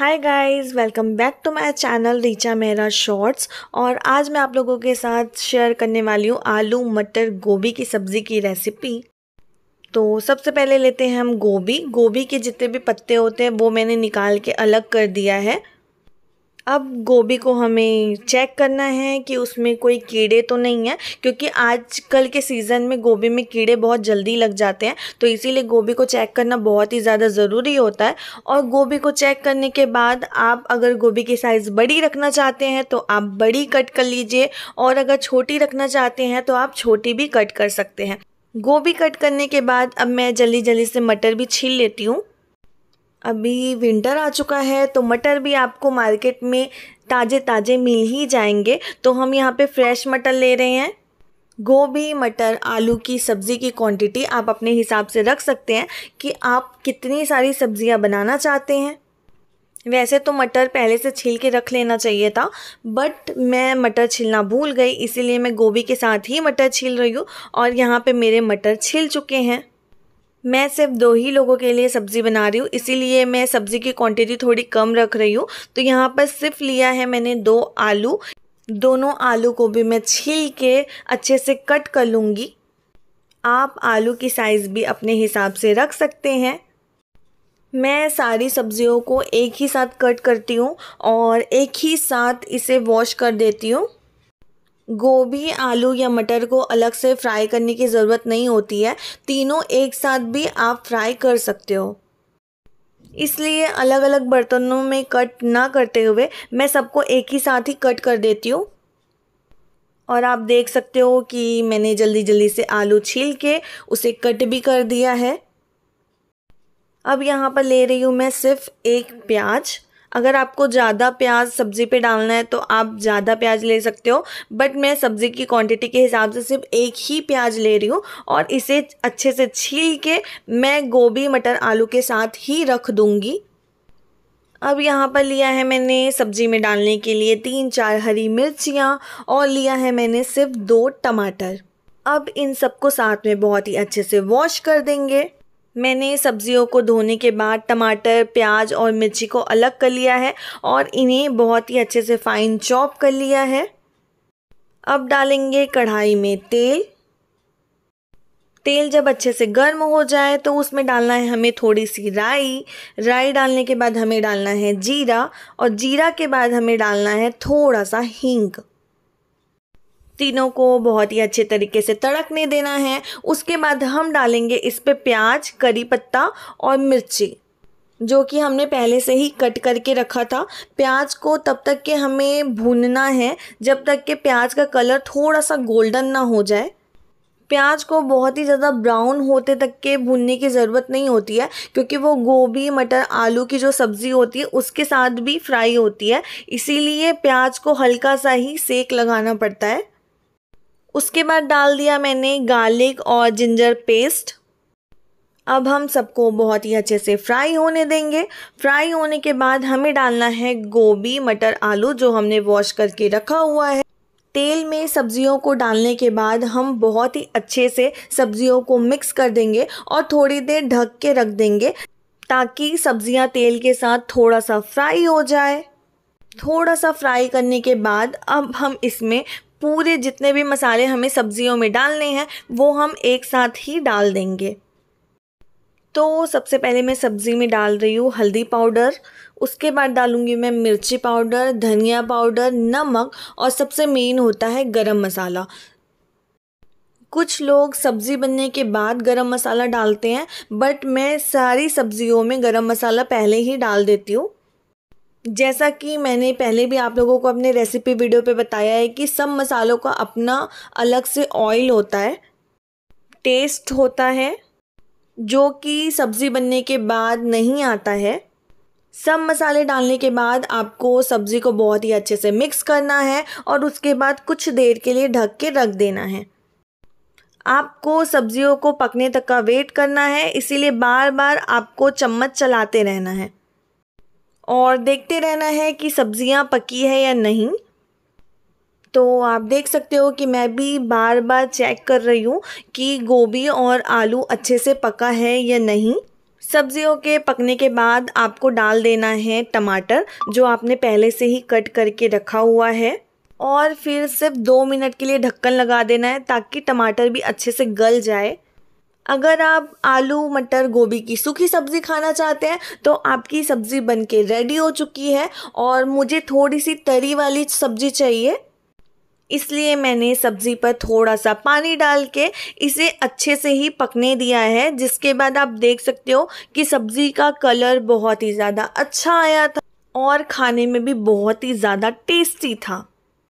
hi guys welcome back to my channel Richa Mehra shorts और आज मैं आप लोगों के साथ शेयर करने वाली हूँ आलू मटर गोभी की सब्ज़ी की रेसिपी तो सबसे पहले लेते हैं हम गोभी गोभी के जितने भी पत्ते होते हैं वो मैंने निकाल के अलग कर दिया है अब गोभी को हमें चेक करना है कि उसमें कोई कीड़े तो नहीं है क्योंकि आजकल के सीज़न में गोभी में कीड़े बहुत जल्दी लग जाते हैं तो इसीलिए गोभी को चेक करना बहुत ही ज़्यादा ज़रूरी होता है और गोभी को चेक करने के बाद आप अगर गोभी की साइज़ बड़ी रखना चाहते हैं तो आप बड़ी कट कर लीजिए और अगर छोटी रखना चाहते हैं तो आप छोटी भी कट कर सकते हैं गोभी कट करने के बाद अब मैं जल्दी जल्दी से मटर भी छील लेती हूँ अभी विंटर आ चुका है तो मटर भी आपको मार्केट में ताज़े ताज़े मिल ही जाएंगे तो हम यहाँ पे फ्रेश मटर ले रहे हैं गोभी मटर आलू की सब्ज़ी की क्वांटिटी आप अपने हिसाब से रख सकते हैं कि आप कितनी सारी सब्ज़ियाँ बनाना चाहते हैं वैसे तो मटर पहले से छील के रख लेना चाहिए था बट मैं मटर छीलना भूल गई इसीलिए मैं गोभी के साथ ही मटर छील रही हूँ और यहाँ पे मेरे मटर छील चुके हैं मैं सिर्फ दो ही लोगों के लिए सब्ज़ी बना रही हूँ इसीलिए मैं सब्ज़ी की क्वांटिटी थोड़ी कम रख रही हूँ तो यहाँ पर सिर्फ लिया है मैंने दो आलू दोनों आलू को भी मैं छील के अच्छे से कट कर लूँगी आप आलू की साइज़ भी अपने हिसाब से रख सकते हैं मैं सारी सब्जियों को एक ही साथ कट करती हूँ और एक ही साथ इसे वॉश कर देती हूँ गोभी आलू या मटर को अलग से फ्राई करने की ज़रूरत नहीं होती है तीनों एक साथ भी आप फ्राई कर सकते हो इसलिए अलग अलग बर्तनों में कट ना करते हुए मैं सबको एक ही साथ ही कट कर देती हूँ और आप देख सकते हो कि मैंने जल्दी जल्दी से आलू छील के उसे कट भी कर दिया है अब यहाँ पर ले रही हूँ मैं सिर्फ एक प्याज अगर आपको ज़्यादा प्याज सब्ज़ी पे डालना है तो आप ज़्यादा प्याज ले सकते हो बट मैं सब्ज़ी की क्वांटिटी के हिसाब से सिर्फ एक ही प्याज ले रही हूँ और इसे अच्छे से छील के मैं गोभी मटर आलू के साथ ही रख दूँगी अब यहाँ पर लिया है मैंने सब्ज़ी में डालने के लिए तीन चार हरी मिर्चियाँ और लिया है मैंने सिर्फ दो टमाटर अब इन सबको साथ में बहुत ही अच्छे से वॉश कर देंगे मैंने सब्जियों को धोने के बाद टमाटर प्याज और मिर्ची को अलग कर लिया है और इन्हें बहुत ही अच्छे से फाइन चॉप कर लिया है अब डालेंगे कढ़ाई में तेल तेल जब अच्छे से गर्म हो जाए तो उसमें डालना है हमें थोड़ी सी राई राई डालने के बाद हमें डालना है जीरा और जीरा के बाद हमें डालना है थोड़ा सा हींग तीनों को बहुत ही अच्छे तरीके से तड़कने देना है उसके बाद हम डालेंगे इस पर प्याज करी पत्ता और मिर्ची जो कि हमने पहले से ही कट करके रखा था प्याज को तब तक के हमें भूनना है जब तक के प्याज का कलर थोड़ा सा गोल्डन ना हो जाए प्याज को बहुत ही ज़्यादा ब्राउन होते तक के भूनने की ज़रूरत नहीं होती है क्योंकि वो गोभी मटर आलू की जो सब्ज़ी होती है उसके साथ भी फ्राई होती है इसीलिए प्याज को हल्का सा ही सेक लगाना पड़ता है उसके बाद डाल दिया मैंने गार्लिक और जिंजर पेस्ट अब हम सबको बहुत ही अच्छे से फ्राई होने देंगे फ्राई होने के बाद हमें डालना है गोभी मटर आलू जो हमने वॉश करके रखा हुआ है तेल में सब्जियों को डालने के बाद हम बहुत ही अच्छे से सब्जियों को मिक्स कर देंगे और थोड़ी देर ढक के रख देंगे ताकि सब्जियां तेल के साथ थोड़ा सा फ्राई हो जाए थोड़ा सा फ्राई करने के बाद अब हम इसमें पूरे जितने भी मसाले हमें सब्जियों में डालने हैं वो हम एक साथ ही डाल देंगे तो सबसे पहले मैं सब्ज़ी में डाल रही हूँ हल्दी पाउडर उसके बाद डालूंगी मैं मिर्ची पाउडर धनिया पाउडर नमक और सबसे मेन होता है गरम मसाला कुछ लोग सब्ज़ी बनने के बाद गरम मसाला डालते हैं बट मैं सारी सब्ज़ियों में गरम मसाला पहले ही डाल देती हूँ जैसा कि मैंने पहले भी आप लोगों को अपने रेसिपी वीडियो पे बताया है कि सब मसालों का अपना अलग से ऑयल होता है टेस्ट होता है जो कि सब्ज़ी बनने के बाद नहीं आता है सब मसाले डालने के बाद आपको सब्ज़ी को बहुत ही अच्छे से मिक्स करना है और उसके बाद कुछ देर के लिए ढक के रख देना है आपको सब्जियों को पकने तक का वेट करना है इसीलिए बार बार आपको चम्मच चलाते रहना है और देखते रहना है कि सब्ज़ियाँ पकी है या नहीं तो आप देख सकते हो कि मैं भी बार बार चेक कर रही हूँ कि गोभी और आलू अच्छे से पका है या नहीं सब्जियों के पकने के बाद आपको डाल देना है टमाटर जो आपने पहले से ही कट करके रखा हुआ है और फिर सिर्फ दो मिनट के लिए ढक्कन लगा देना है ताकि टमाटर भी अच्छे से गल जाए अगर आप आलू मटर गोभी की सूखी सब्ज़ी खाना चाहते हैं तो आपकी सब्ज़ी बन के रेडी हो चुकी है और मुझे थोड़ी सी तरी वाली सब्ज़ी चाहिए इसलिए मैंने सब्ज़ी पर थोड़ा सा पानी डाल के इसे अच्छे से ही पकने दिया है जिसके बाद आप देख सकते हो कि सब्ज़ी का कलर बहुत ही ज़्यादा अच्छा आया था और खाने में भी बहुत ही ज़्यादा टेस्टी था